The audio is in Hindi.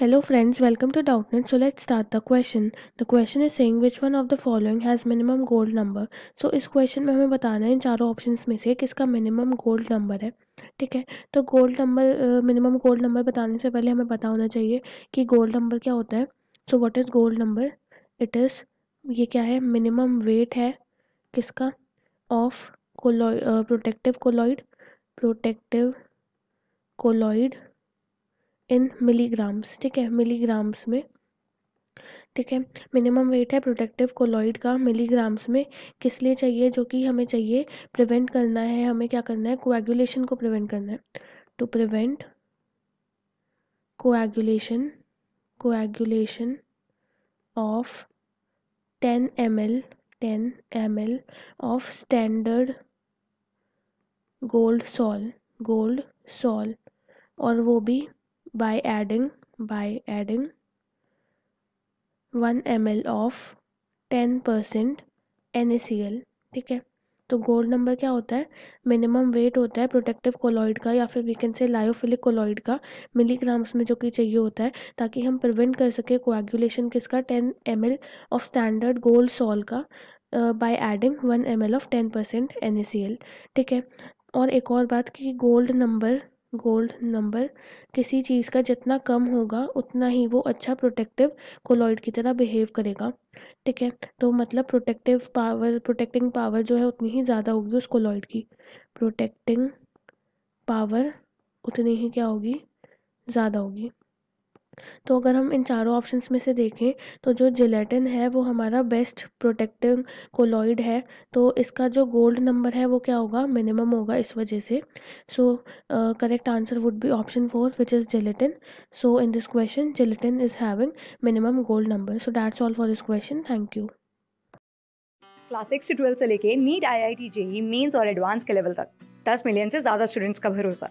Hello friends, welcome to Doubtnit. So let's start the question. The question is saying which one of the following has minimum gold number. So इस question में हमें बताना है इन चारों options में से किसका minimum gold number है ठीक है तो gold number minimum gold number बताने से पहले हमें पता होना चाहिए कि gold number क्या होता है So what is gold number? It is ये क्या है minimum weight है किसका of colloid uh, protective colloid protective colloid in milligrams ठीक है मिलीग्राम्स में ठीक है मिनिमम वेट है प्रोटेक्टिव कोलॉइड का मिलीग्राम्स में किस लिए चाहिए जो कि हमें चाहिए प्रिवेंट करना है हमें क्या करना है कोएगुलेशन को प्रिवेंट करना है to prevent coagulation coagulation of ten M L ten M L of standard gold sol gold sol और वो भी by adding by adding 1 ml of 10% percent N ठीक है तो गोल्ड नंबर क्या होता है मिनिमम वेट होता है प्रोटेक्टिव कोलॉइड का या फिर we can say lyophilic colloid का मिलीग्राम्स में जो कि चाहिए होता है ताकि हम प्रिवेंट कर सके कोएगुलेशन किसका ten M L of standard gold sol का by adding one M L of ten percent N ठीक है और एक और बात कि गोल्ड नंबर गोल्ड नंबर किसी चीज़ का जितना कम होगा उतना ही वो अच्छा प्रोटेक्टिव कोलॉइड की तरह बिहेव करेगा ठीक है तो मतलब प्रोटेक्टिव पावर प्रोटेक्टिंग पावर जो है उतनी ही ज़्यादा होगी उस कोलॉइड की प्रोटेक्टिंग पावर उतनी ही क्या होगी ज़्यादा होगी तो अगर हम इन चारों ऑप्शंस में से देखें तो जो जिलेटिन है वो हमारा बेस्ट प्रोटेक्टिव कोलॉइड है तो इसका जो गोल्ड नंबर है वो क्या होगा मिनिमम होगा इस वजह से so correct answer would be option four which is gelatin so in this question gelatin is having minimum gold number so that's all for this question thank you class six से ट्वेल्थ से लेके NEET I I T J mains और एडवांस के लेवल तक दस मिलियन से ज़्यादा स्टूडेंट्स का भरोसा